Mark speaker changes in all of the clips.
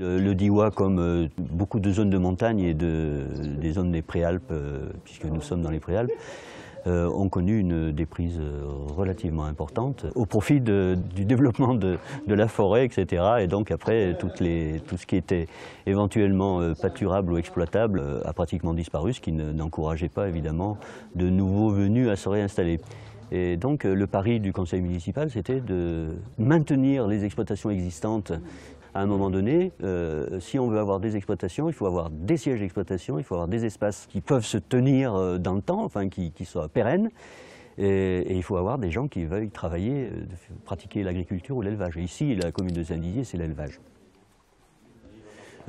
Speaker 1: Le, le comme euh, beaucoup de zones de montagne et des zones des Préalpes, euh, puisque nous sommes dans les Préalpes, euh, ont connu une déprise relativement importante au profit du développement de, la forêt, etc. Et donc après, tout ce qui était éventuellement pâturable ou exploitable a pratiquement disparu, ce qui n'encourageait pas évidemment de nouveaux venus à se réinstaller. Et donc le pari du conseil municipal, c'était de maintenir les exploitations existantes à un moment donné, euh, si on veut avoir des exploitations, il faut avoir des sièges d'exploitation, il faut avoir des espaces qui peuvent se tenir euh, dans le temps, enfin qui, soient pérennes. Et, il faut avoir des gens qui veulent travailler, euh, pratiquer l'agriculture ou l'élevage. ici, la commune de Saint-Dizier, c'est l'élevage.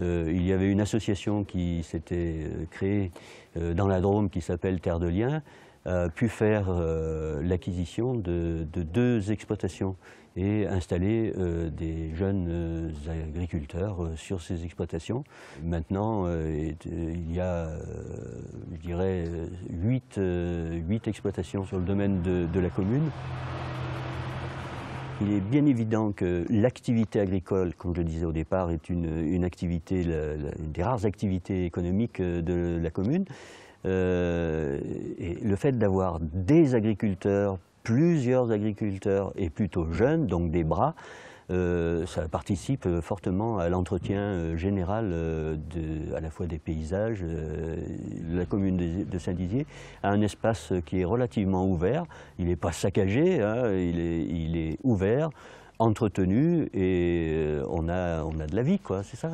Speaker 1: Euh, il y avait une association qui s'était euh, créée euh, dans la Drôme qui s'appelle Terre de Liens, a pu faire l'acquisition de, deux exploitations et installer des jeunes agriculteurs sur ces exploitations. Maintenant, il y a, je dirais, huit, exploitations sur le domaine de la commune. Il est bien évident que l'activité agricole, comme je le disais au départ, est une, des rares activités économiques euh, de la commune. Euh, et le fait d'avoir des agriculteurs, plusieurs agriculteurs et plutôt jeunes, donc des bras, euh, ça participe euh, fortement à l'entretien euh, général de, à la fois des paysages. La commune de Saint-Dizier a un espace qui est relativement ouvert. Il n'est pas saccagé, hein, il, est, ouvert entretenu et on a, on a de la vie, quoi, c'est ça.